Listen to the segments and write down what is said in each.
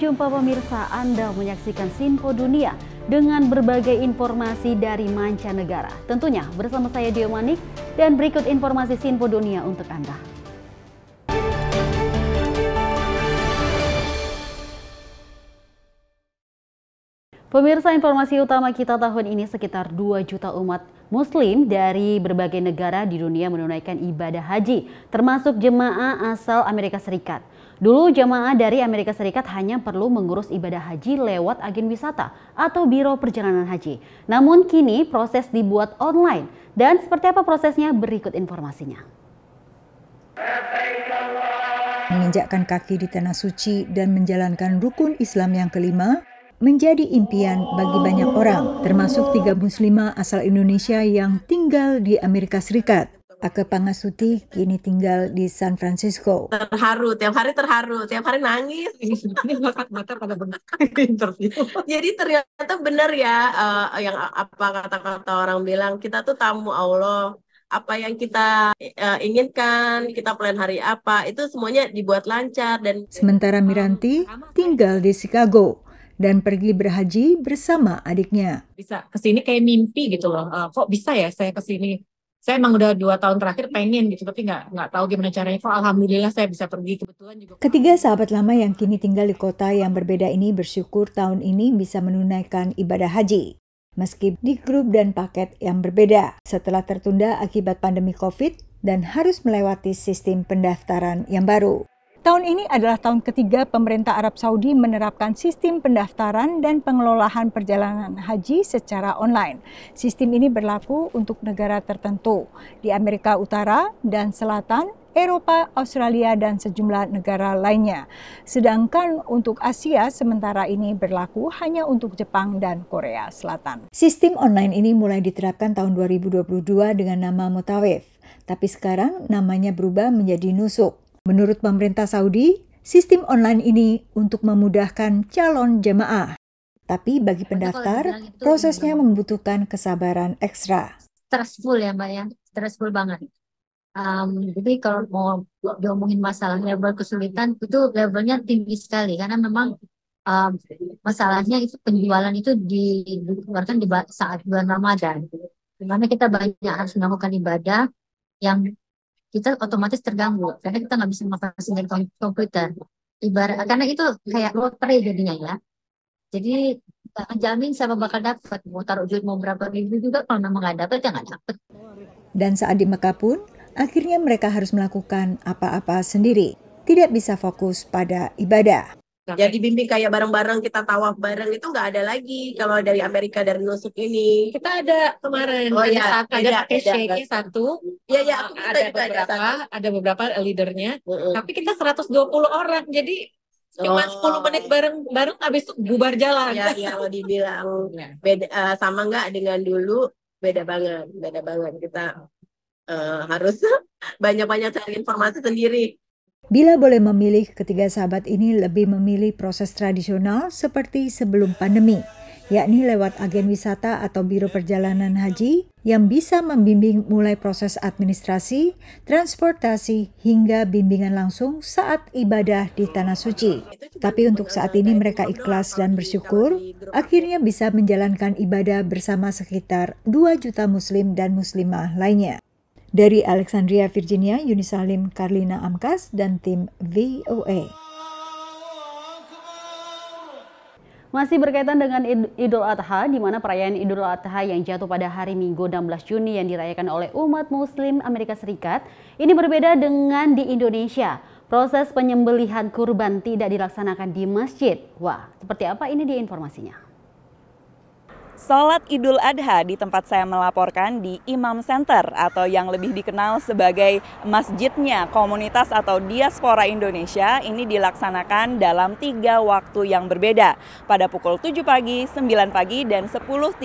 jumpa pemirsa Anda menyaksikan Sinfo Dunia dengan berbagai informasi dari mancanegara. Tentunya bersama saya Dio Manik dan berikut informasi Sinfo Dunia untuk Anda. Pemirsa informasi utama kita tahun ini sekitar 2 juta umat Muslim dari berbagai negara di dunia menunaikan ibadah haji, termasuk jemaah asal Amerika Serikat. Dulu jamaah dari Amerika Serikat hanya perlu mengurus ibadah haji lewat agen wisata atau biro perjalanan haji. Namun kini proses dibuat online dan seperti apa prosesnya berikut informasinya. Menginjakkan kaki di tanah suci dan menjalankan rukun Islam yang kelima menjadi impian bagi banyak orang, termasuk tiga muslimah asal Indonesia yang tinggal di Amerika Serikat. Ake Pangasuti kini tinggal di San Francisco. Terharu, tiap hari terharu, tiap hari nangis. Ini bakat-bakat pada benar Jadi ternyata benar ya uh, yang apa kata-kata orang bilang kita tuh tamu Allah. Apa yang kita uh, inginkan, kita plan hari apa, itu semuanya dibuat lancar dan sementara hmm. Miranti tinggal di Chicago dan pergi berhaji bersama adiknya. Bisa ke sini kayak mimpi gitu loh. Uh, kok bisa ya saya ke sini? saya emang udah dua tahun terakhir iya. pengen gitu tapi nggak nggak tahu gimana caranya kok alhamdulillah saya bisa pergi kebetulan juga ketiga sahabat lama yang kini tinggal di kota yang berbeda ini bersyukur tahun ini bisa menunaikan ibadah haji meski di grup dan paket yang berbeda setelah tertunda akibat pandemi covid dan harus melewati sistem pendaftaran yang baru Tahun ini adalah tahun ketiga pemerintah Arab Saudi menerapkan sistem pendaftaran dan pengelolaan perjalanan haji secara online. Sistem ini berlaku untuk negara tertentu di Amerika Utara dan Selatan, Eropa, Australia, dan sejumlah negara lainnya. Sedangkan untuk Asia sementara ini berlaku hanya untuk Jepang dan Korea Selatan. Sistem online ini mulai diterapkan tahun 2022 dengan nama Mutawif, tapi sekarang namanya berubah menjadi Nusuk. Menurut pemerintah Saudi, sistem online ini untuk memudahkan calon jemaah. Tapi bagi pendaftar, prosesnya membutuhkan kesabaran ekstra. Stressful ya Mbak ya, stressful banget. Um, jadi kalau mau diomongin masalah level kesulitan itu levelnya tinggi sekali karena memang um, masalahnya itu penjualan itu dikeluarkan di saat bulan Ramadan. Dimana kita banyak harus melakukan ibadah yang kita otomatis terganggu karena kita nggak bisa mengoperasikan dari komputer ibarat karena itu kayak lotre jadinya ya jadi nggak eh, jamin sama bakal dapat mau taruh duit mau berapa ribu juga kalau memang nggak dapat ya nggak dapat dan saat di Mekah pun akhirnya mereka harus melakukan apa-apa sendiri tidak bisa fokus pada ibadah jadi bimbing kayak bareng-bareng kita tawaf bareng itu nggak ada lagi kalau dari Amerika dari Nusuk ini kita ada kemarin oh, ada ya, satu ada, ada satu ya ya aku eh, kita ada juga beberapa ada, satu. ada beberapa leadernya mm -hmm. tapi kita 120 orang jadi cuma oh. 10 menit bareng bareng habis gubar bubar jalan ya, ya kalau dibilang iya. beda uh, sama nggak dengan dulu beda banget beda banget kita uh, harus banyak-banyak cari informasi sendiri Bila boleh memilih, ketiga sahabat ini lebih memilih proses tradisional seperti sebelum pandemi, yakni lewat agen wisata atau biro perjalanan haji yang bisa membimbing mulai proses administrasi, transportasi, hingga bimbingan langsung saat ibadah di Tanah Suci. Tapi untuk saat ini mereka ikhlas dan bersyukur, akhirnya bisa menjalankan ibadah bersama sekitar 2 juta muslim dan muslimah lainnya. Dari Alexandria, Virginia, Yuni Salim, Karlina Amkas, dan tim VOA. Masih berkaitan dengan Idul Adha, di mana perayaan Idul Adha yang jatuh pada hari Minggu 16 Juni yang dirayakan oleh umat muslim Amerika Serikat, ini berbeda dengan di Indonesia. Proses penyembelihan kurban tidak dilaksanakan di masjid. Wah, seperti apa ini dia informasinya. Sholat Idul Adha di tempat saya melaporkan di Imam Center atau yang lebih dikenal sebagai masjidnya komunitas atau diaspora Indonesia ini dilaksanakan dalam tiga waktu yang berbeda pada pukul 7 pagi, 9 pagi, dan 10.30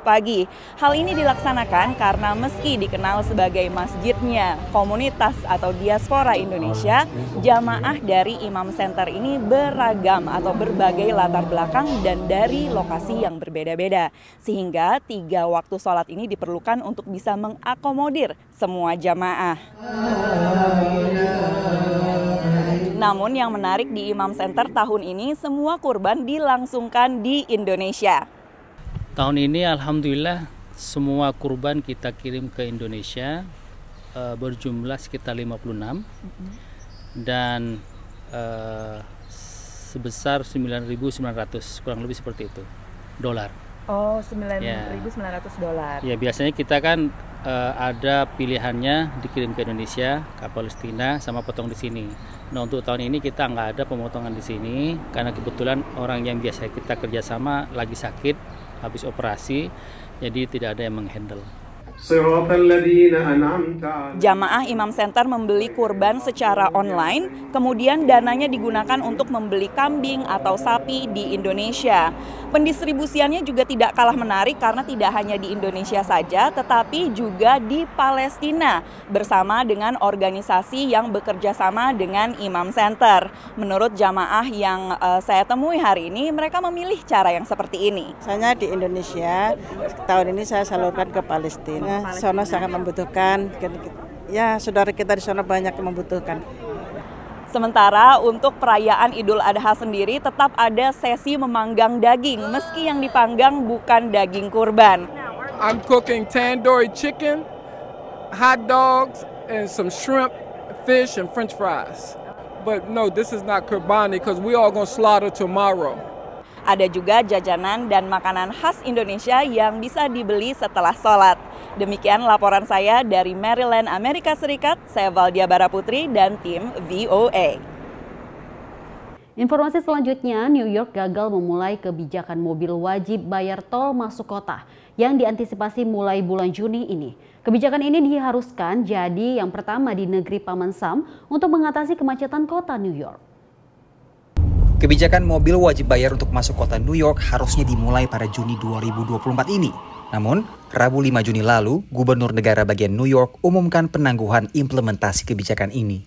pagi. Hal ini dilaksanakan karena meski dikenal sebagai masjidnya komunitas atau diaspora Indonesia, jamaah dari Imam Center ini beragam atau berbagai latar belakang dan dari lokasi yang berbeda-beda. Sehingga tiga waktu sholat ini diperlukan untuk bisa mengakomodir semua jamaah. Namun yang menarik di Imam Center tahun ini semua kurban dilangsungkan di Indonesia. Tahun ini Alhamdulillah semua kurban kita kirim ke Indonesia eh, berjumlah sekitar 56 dan e, sebesar 9.900 kurang lebih seperti itu dolar. Oh, 9.900 ya. ratus dolar. Ya, biasanya kita kan uh, ada pilihannya dikirim ke Indonesia, ke Palestina, sama potong di sini. Nah, untuk tahun ini kita nggak ada pemotongan di sini karena kebetulan orang yang biasa kita kerjasama lagi sakit, habis operasi, jadi tidak ada yang menghandle. Jamaah Imam Center membeli kurban secara online, kemudian dananya digunakan untuk membeli kambing atau sapi di Indonesia. Pendistribusiannya juga tidak kalah menarik karena tidak hanya di Indonesia saja, tetapi juga di Palestina bersama dengan organisasi yang bekerja sama dengan Imam Center. Menurut jamaah yang uh, saya temui hari ini, mereka memilih cara yang seperti ini. Misalnya di Indonesia, tahun ini saya salurkan ke Palestina ya, sono sangat membutuhkan. Kan ya, saudara kita di sana banyak yang membutuhkan. Sementara untuk perayaan Idul Adha sendiri tetap ada sesi memanggang daging meski yang dipanggang bukan daging kurban. I'm cooking tandoori chicken, hot dogs and some shrimp, fish and french fries. But no, this is not kurbani because we all gonna slaughter tomorrow. Ada juga jajanan dan makanan khas Indonesia yang bisa dibeli setelah sholat. Demikian laporan saya dari Maryland, Amerika Serikat. Saya Valdia Baraputri dan tim VOA. Informasi selanjutnya, New York gagal memulai kebijakan mobil wajib bayar tol masuk kota yang diantisipasi mulai bulan Juni ini. Kebijakan ini diharuskan jadi yang pertama di negeri Paman Sam untuk mengatasi kemacetan kota New York. Kebijakan mobil wajib bayar untuk masuk kota New York harusnya dimulai pada Juni 2024 ini. Namun, Rabu 5 Juni lalu, Gubernur negara bagian New York umumkan penangguhan implementasi kebijakan ini.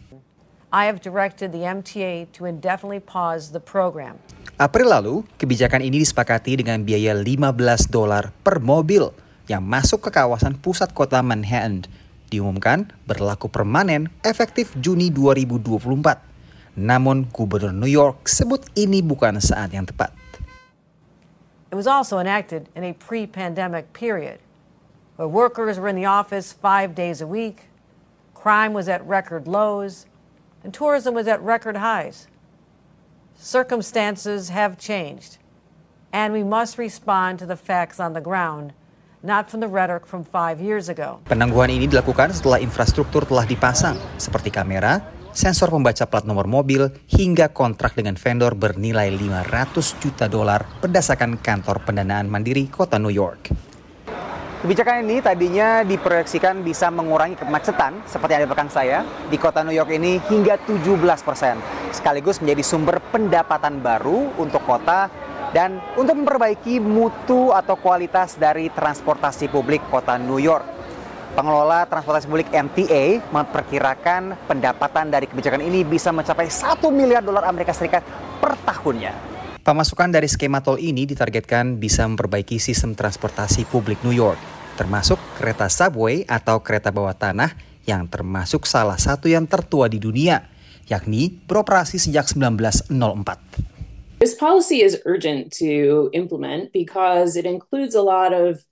I have directed the MTA to indefinitely pause the program. April lalu, kebijakan ini disepakati dengan biaya 15 dolar per mobil yang masuk ke kawasan pusat kota Manhattan. Diumumkan berlaku permanen efektif Juni 2024. Namun, Gubernur New York sebut ini bukan saat yang tepat. It was also enacted in a pre pandemic period where workers were in the office five days a week, crime was at record lows, and tourism was at record highs. Circumstances have changed, and we must respond to the facts on the ground not from the rhetoric from five years ago. Penangguhan ini dilakukan setelah infrastruktur telah dipasang, seperti kamera, sensor pembaca plat nomor mobil, hingga kontrak dengan vendor bernilai 500 juta dolar berdasarkan kantor pendanaan mandiri kota New York. Kebijakan ini tadinya diproyeksikan bisa mengurangi kemacetan seperti yang ada di belakang saya di kota New York ini hingga 17 persen sekaligus menjadi sumber pendapatan baru untuk kota dan untuk memperbaiki mutu atau kualitas dari transportasi publik kota New York. Pengelola Transportasi Publik MTA memperkirakan pendapatan dari kebijakan ini bisa mencapai 1 miliar dolar Amerika Serikat per tahunnya. Pemasukan dari skema tol ini ditargetkan bisa memperbaiki sistem transportasi publik New York, termasuk kereta subway atau kereta bawah tanah yang termasuk salah satu yang tertua di dunia, yakni beroperasi sejak 1904. This policy is urgent to implement because it includes a lot of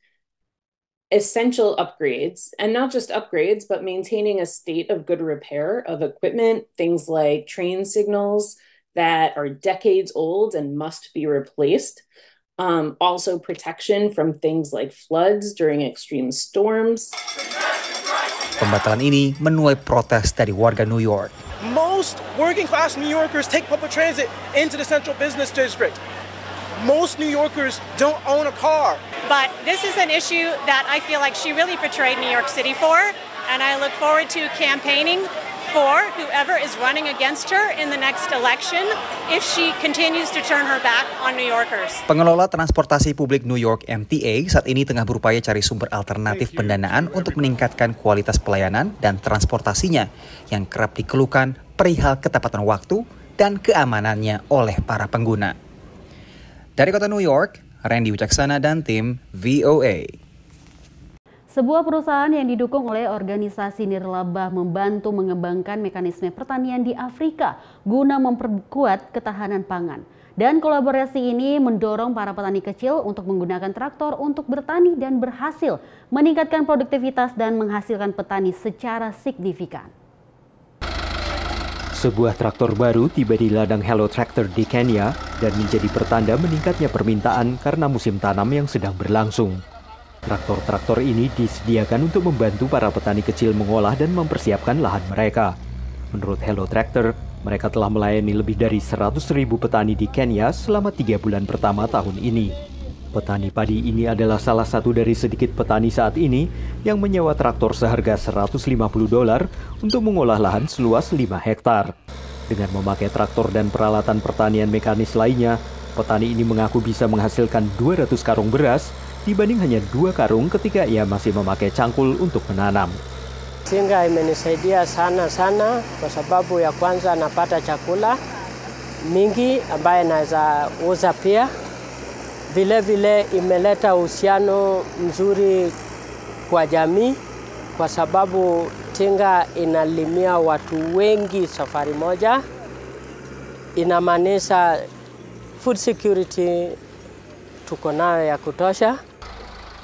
essential upgrades and not just upgrades but maintaining a state of good repair of equipment things like train signals that are decades old and must be replaced um, also protection from things like floods during extreme storms Pembatalan ini menuai protes dari warga New York. Most working class New Yorkers take public transit into the central business district. Most New Yorkers don't own a car. But this is an issue that I feel like she really portrayed New York City for, and I look forward to campaigning for whoever is running against her in the next election if she continues to turn her back on New Yorkers. Pengelola transportasi publik New York MTA saat ini tengah berupaya cari sumber alternatif pendanaan untuk meningkatkan kualitas pelayanan dan transportasinya yang kerap dikeluhkan perihal ketepatan waktu dan keamanannya oleh para pengguna. Dari kota New York, Randy Wicaksana dan tim VOA. Sebuah perusahaan yang didukung oleh organisasi nirlaba membantu mengembangkan mekanisme pertanian di Afrika guna memperkuat ketahanan pangan. Dan kolaborasi ini mendorong para petani kecil untuk menggunakan traktor untuk bertani dan berhasil meningkatkan produktivitas dan menghasilkan petani secara signifikan. Sebuah traktor baru tiba di ladang Hello Tractor di Kenya dan menjadi pertanda meningkatnya permintaan karena musim tanam yang sedang berlangsung. Traktor-traktor ini disediakan untuk membantu para petani kecil mengolah dan mempersiapkan lahan mereka. Menurut Hello Tractor, mereka telah melayani lebih dari 100.000 petani di Kenya selama tiga bulan pertama tahun ini. Petani padi ini adalah salah satu dari sedikit petani saat ini yang menyewa traktor seharga 150 dolar untuk mengolah lahan seluas 5 hektar. Dengan memakai traktor dan peralatan pertanian mekanis lainnya, petani ini mengaku bisa menghasilkan 200 karung beras dibanding hanya dua karung ketika ia masih memakai cangkul untuk menanam. Sehingga imenisaidia sana sana kwa sababu ya kwanza napata chakula mingi ambaye naweza uza pia Vile vile imeleta uhusiano mzuri kwa jamii, kwa sababu tinga inalimia watu wengi safari moja, inamaanisha food security tuko nayo ya kutosha.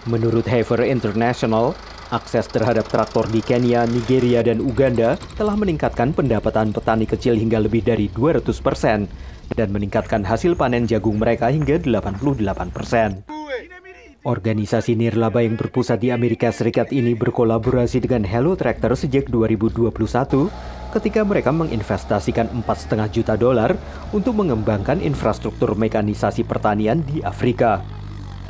Menurut Haver International, akses terhadap traktor di Kenya, Nigeria, dan Uganda telah meningkatkan pendapatan petani kecil hingga lebih dari 200 persen dan meningkatkan hasil panen jagung mereka hingga 88 persen. Organisasi nirlaba yang berpusat di Amerika Serikat ini berkolaborasi dengan Hello Tractor sejak 2021 ketika mereka menginvestasikan 4,5 juta dolar untuk mengembangkan infrastruktur mekanisasi pertanian di Afrika.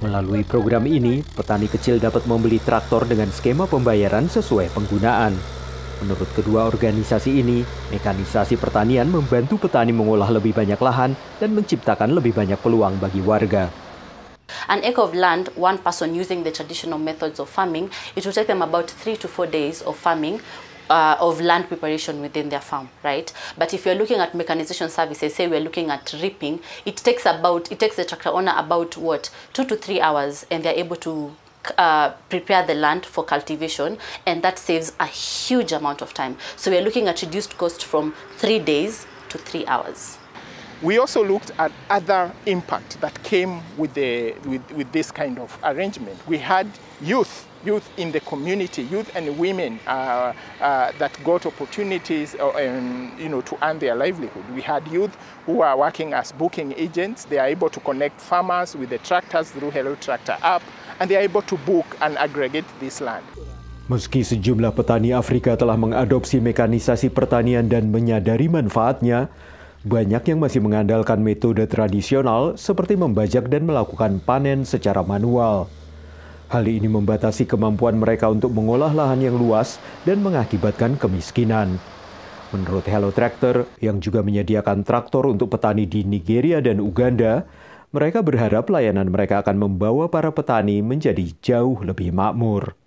Melalui program ini, petani kecil dapat membeli traktor dengan skema pembayaran sesuai penggunaan. Menurut kedua organisasi ini, mekanisasi pertanian membantu petani mengolah lebih banyak lahan dan menciptakan lebih banyak peluang bagi warga. An acre of land, one person using the traditional methods of farming, it will take them about three to four days of farming uh, of land preparation within their farm, right? But if you're looking at mechanization services, say we're looking at reaping, it takes about, it takes the tractor owner about what, two to three hours, and they're able to uh, prepare the land for cultivation and that saves a huge amount of time. So we are looking at reduced cost from three days to three hours. We also looked at other impact that came with, the, with, with this kind of arrangement. We had youth youth in the community, youth and women uh, uh, that got opportunities uh, um, you know, to earn their livelihood. We had youth who are working as booking agents. They are able to connect farmers with the tractors through Hello Tractor app, and they are able to book and aggregate this land. Meski sejumlah petani Afrika telah mengadopsi mekanisasi pertanian dan menyadari manfaatnya, banyak yang masih mengandalkan metode tradisional seperti membajak dan melakukan panen secara manual. Hal ini membatasi kemampuan mereka untuk mengolah lahan yang luas dan mengakibatkan kemiskinan. Menurut Hello Tractor, yang juga menyediakan traktor untuk petani di Nigeria dan Uganda, mereka berharap layanan mereka akan membawa para petani menjadi jauh lebih makmur.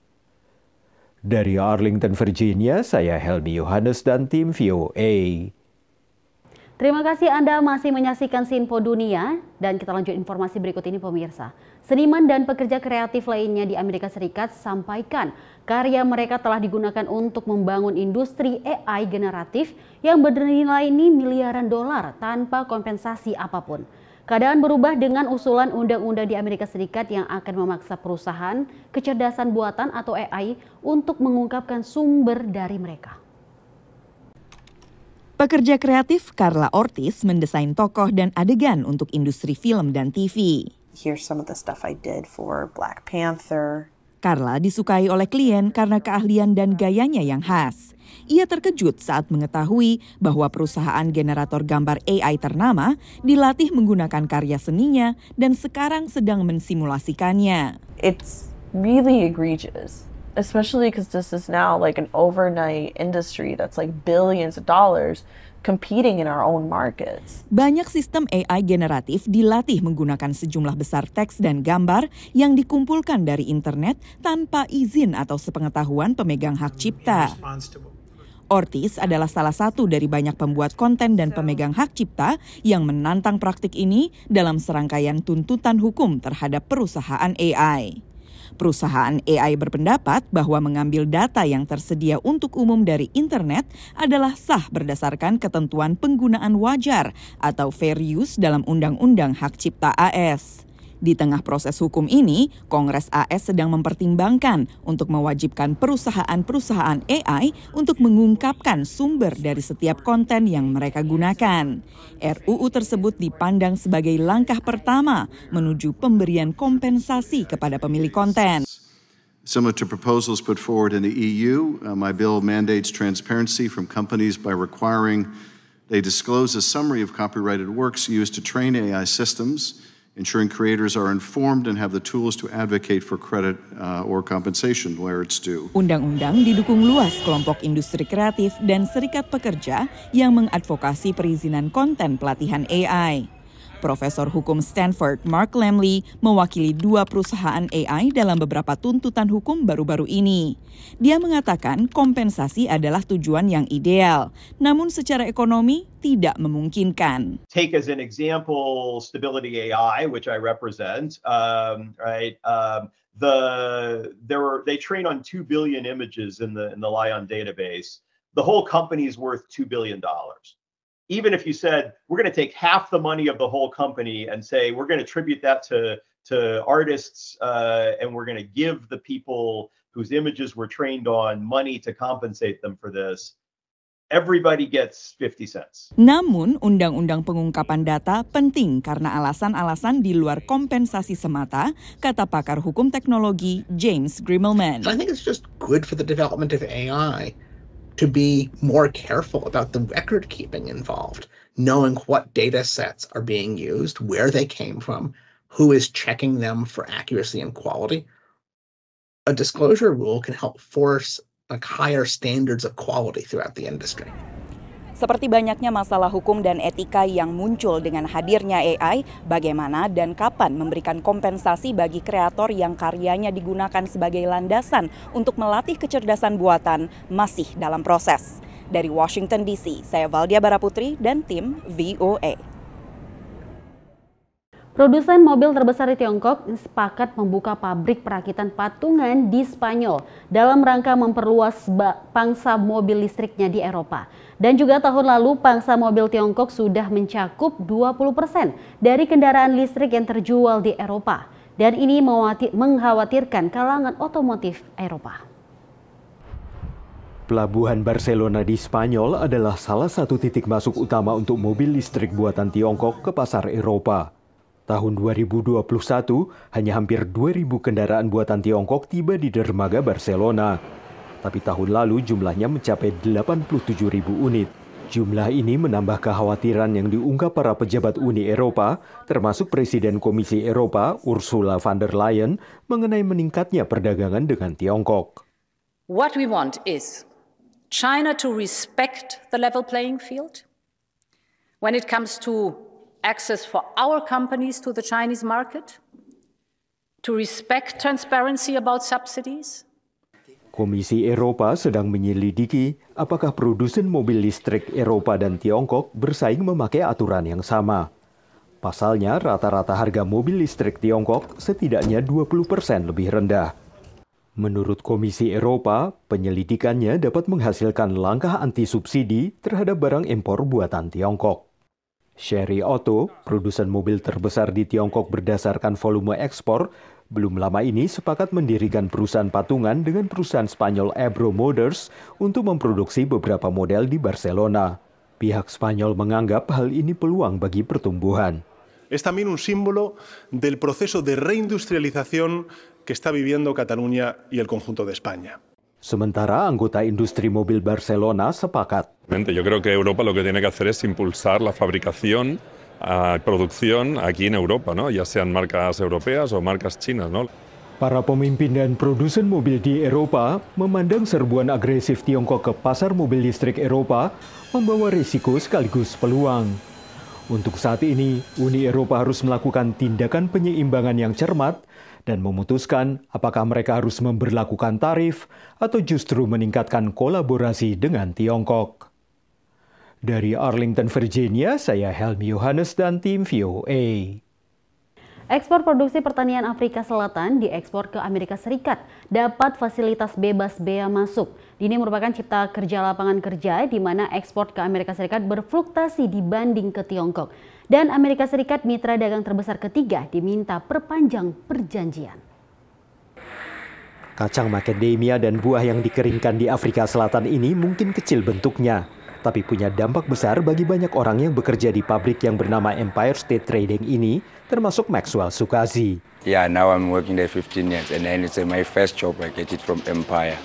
Dari Arlington, Virginia, saya Helmi Yohanes dan tim VOA. Terima kasih Anda masih menyaksikan Sinpo Dunia dan kita lanjut informasi berikut ini pemirsa. Seniman dan pekerja kreatif lainnya di Amerika Serikat sampaikan karya mereka telah digunakan untuk membangun industri AI generatif yang bernilai ini miliaran dolar tanpa kompensasi apapun. Keadaan berubah dengan usulan undang-undang di Amerika Serikat yang akan memaksa perusahaan kecerdasan buatan atau AI untuk mengungkapkan sumber dari mereka. Pekerja kreatif Carla Ortiz mendesain tokoh dan adegan untuk industri film dan TV. Here's some of the stuff I did for Black Panther. Carla disukai oleh klien karena keahlian dan gayanya yang khas. Ia terkejut saat mengetahui bahwa perusahaan generator gambar AI ternama dilatih menggunakan karya seninya dan sekarang sedang mensimulasikannya. It's really egregious especially because this is now like an overnight industry that's like billions of dollars competing in our own markets. Banyak sistem AI generatif dilatih menggunakan sejumlah besar teks dan gambar yang dikumpulkan dari internet tanpa izin atau sepengetahuan pemegang hak cipta. Ortiz adalah salah satu dari banyak pembuat konten dan pemegang hak cipta yang menantang praktik ini dalam serangkaian tuntutan hukum terhadap perusahaan AI. Perusahaan AI berpendapat bahwa mengambil data yang tersedia untuk umum dari internet adalah sah berdasarkan ketentuan penggunaan wajar atau fair use dalam Undang-Undang Hak Cipta AS. Di tengah proses hukum ini, Kongres AS sedang mempertimbangkan untuk mewajibkan perusahaan-perusahaan AI untuk mengungkapkan sumber dari setiap konten yang mereka gunakan. RUU tersebut dipandang sebagai langkah pertama menuju pemberian kompensasi kepada pemilik konten. Similar to proposals put forward in the EU, uh, my bill mandates transparency from companies by requiring they disclose a summary of copyrighted works used to train AI systems ensuring creators are informed and have the tools to advocate for credit uh, or compensation where it's due. Undang-undang didukung luas kelompok industri kreatif dan serikat pekerja yang mengadvokasi perizinan konten pelatihan AI. Profesor Hukum Stanford Mark Lamley mewakili dua perusahaan AI dalam beberapa tuntutan hukum baru-baru ini. Dia mengatakan kompensasi adalah tujuan yang ideal, namun secara ekonomi tidak memungkinkan. Take as an example Stability AI, which I represent, um, right? Um, the there were they train on two billion images in the in the Lion database. The whole company is worth two billion dollars. even if you said we're going to take half the money of the whole company and say we're going to attribute that to to artists uh, and we're going to give the people whose images were trained on money to compensate them for this everybody gets 50 cents. Namun, undang-undang pengungkapan data penting karena alasan-alasan di luar kompensasi semata, kata pakar hukum teknologi James Grimmelman. I think it's just good for the development of AI to be more careful about the record keeping involved, knowing what data sets are being used, where they came from, who is checking them for accuracy and quality. A disclosure rule can help force like higher standards of quality throughout the industry. Seperti banyaknya masalah hukum dan etika yang muncul dengan hadirnya AI, bagaimana dan kapan memberikan kompensasi bagi kreator yang karyanya digunakan sebagai landasan untuk melatih kecerdasan buatan masih dalam proses. Dari Washington DC, saya Valdia Baraputri dan tim VOA. Produsen mobil terbesar di Tiongkok sepakat membuka pabrik perakitan patungan di Spanyol dalam rangka memperluas pangsa mobil listriknya di Eropa. Dan juga tahun lalu pangsa mobil Tiongkok sudah mencakup 20% dari kendaraan listrik yang terjual di Eropa. Dan ini mengkhawatirkan kalangan otomotif Eropa. Pelabuhan Barcelona di Spanyol adalah salah satu titik masuk utama untuk mobil listrik buatan Tiongkok ke pasar Eropa. Tahun 2021, hanya hampir 2.000 kendaraan buatan Tiongkok tiba di dermaga Barcelona. Tapi tahun lalu jumlahnya mencapai 87.000 unit. Jumlah ini menambah kekhawatiran yang diungkap para pejabat Uni Eropa, termasuk Presiden Komisi Eropa Ursula von der Leyen, mengenai meningkatnya perdagangan dengan Tiongkok. What we want is China to respect the level playing field when it comes to access for our companies to the Chinese market, to respect transparency about subsidies. Komisi Eropa sedang menyelidiki apakah produsen mobil listrik Eropa dan Tiongkok bersaing memakai aturan yang sama. Pasalnya, rata-rata harga mobil listrik Tiongkok setidaknya 20% persen lebih rendah. Menurut Komisi Eropa, penyelidikannya dapat menghasilkan langkah anti subsidi terhadap barang impor buatan Tiongkok. Sherry Auto, produsen mobil terbesar di Tiongkok berdasarkan volume ekspor, belum lama ini sepakat mendirikan perusahaan patungan dengan perusahaan Spanyol Ebro Motors untuk memproduksi beberapa model di Barcelona. Pihak Spanyol menganggap hal ini peluang bagi pertumbuhan. Es también un símbolo del proceso de reindustrialización que está viviendo Cataluña y el conjunto de España. Sementara anggota industri mobil Barcelona sepakat. Yo creo que Europa lo que tiene que hacer es impulsar la fabricación a ah, producción aquí en Europa, ¿no? ya sean marcas europeas o marcas chinas. ¿no? Para pemimpin dan produsen mobil di Eropa memandang serbuan agresif Tiongkok ke pasar mobil listrik Eropa membawa risiko sekaligus peluang. Untuk saat ini, Uni Eropa harus melakukan tindakan penyeimbangan yang cermat dan memutuskan apakah mereka harus memberlakukan tarif atau justru meningkatkan kolaborasi dengan Tiongkok. Dari Arlington, Virginia, saya Helmi Yohanes dan tim VOA. Ekspor produksi pertanian Afrika Selatan diekspor ke Amerika Serikat dapat fasilitas bebas bea masuk. Ini merupakan cipta kerja lapangan kerja di mana ekspor ke Amerika Serikat berfluktasi dibanding ke Tiongkok. Dan Amerika Serikat mitra dagang terbesar ketiga diminta perpanjang perjanjian. Kacang macadamia dan buah yang dikeringkan di Afrika Selatan ini mungkin kecil bentuknya, tapi punya dampak besar bagi banyak orang yang bekerja di pabrik yang bernama Empire State Trading ini, termasuk Maxwell Sukazi. Yeah, now I'm working there 15 years and then it's uh, my first job I get it from Empire.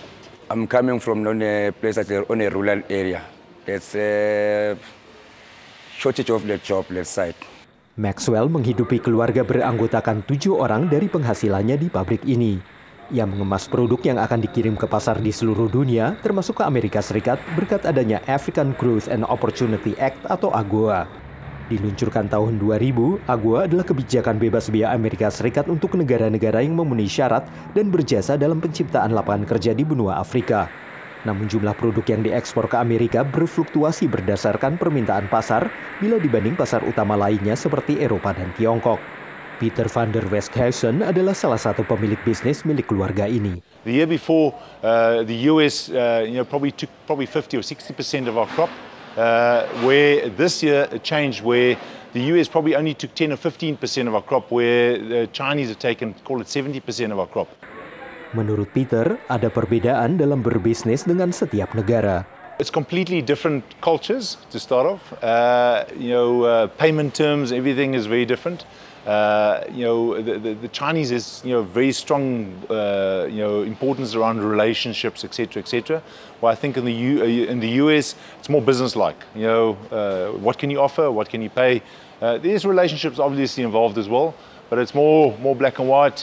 I'm coming from on a place like on a rural area. It's a shortage of the job left side. Maxwell menghidupi keluarga beranggotakan tujuh orang dari penghasilannya di pabrik ini yang mengemas produk yang akan dikirim ke pasar di seluruh dunia, termasuk ke Amerika Serikat, berkat adanya African Growth and Opportunity Act atau AGOA. Diluncurkan tahun 2000, AGOA adalah kebijakan bebas biaya Amerika Serikat untuk negara-negara yang memenuhi syarat dan berjasa dalam penciptaan lapangan kerja di benua Afrika. Namun jumlah produk yang diekspor ke Amerika berfluktuasi berdasarkan permintaan pasar bila dibanding pasar utama lainnya seperti Eropa dan Tiongkok. Peter van der Westhuizen adalah salah satu pemilik bisnis milik keluarga ini. The year before, uh, the US, uh, you know, probably took probably 50 or 60 percent of our crop. Uh, where this year it changed, where the US probably only took 10 or 15 percent of our crop, where the Chinese have taken, call it 70 percent of our crop. Menurut Peter, ada perbedaan dalam berbisnis dengan setiap negara. It's completely different cultures to start off. Uh, you know, uh, payment terms, everything is very different. Uh, you know, the, the, the, Chinese is, you know, very strong, uh, you know, importance around relationships, etc., etc. Well, I think in the, U, uh, in the US, it's more business-like. You know, uh, what can you offer? What can you pay? Uh, there's relationships obviously involved as well, but it's more, more black and white.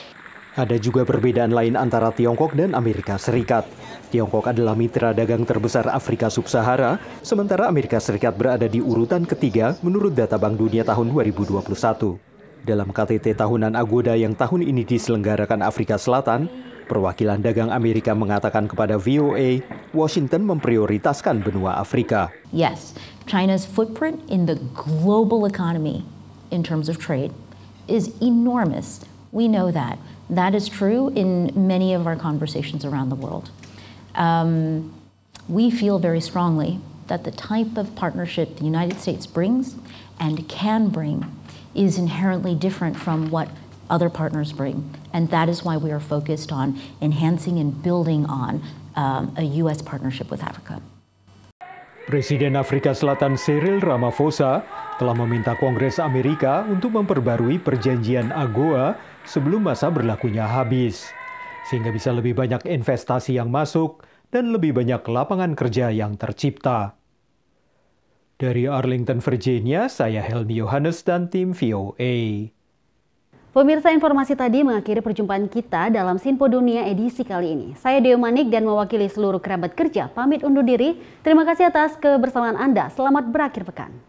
Ada juga perbedaan lain antara Tiongkok dan Amerika Serikat. Tiongkok adalah mitra dagang terbesar Afrika Sub-Sahara, sementara Amerika Serikat berada di urutan ketiga menurut data Bank Dunia tahun 2021. Dalam KTT tahunan Agoda yang tahun ini diselenggarakan Afrika Selatan, perwakilan dagang Amerika mengatakan kepada VOA, Washington memprioritaskan benua Afrika. Yes, China's footprint in the global economy in terms of trade is enormous. We know that. That is true in many of our conversations around the world. Um, we feel very strongly that the type of partnership the United States brings and can bring is inherently different from what other partners bring. And that is why we are focused on enhancing and building on um, a U.S. partnership with Africa. Presiden Afrika Selatan Cyril Ramaphosa telah meminta Kongres Amerika untuk memperbarui perjanjian AGOA sebelum masa berlakunya habis, sehingga bisa lebih banyak investasi yang masuk dan lebih banyak lapangan kerja yang tercipta. Dari Arlington, Virginia, saya Helmi Yohanes dan tim VOA. Pemirsa informasi tadi mengakhiri perjumpaan kita dalam Sinpo Dunia edisi kali ini. Saya Deo Manik dan mewakili seluruh kerabat kerja pamit undur diri. Terima kasih atas kebersamaan Anda. Selamat berakhir pekan.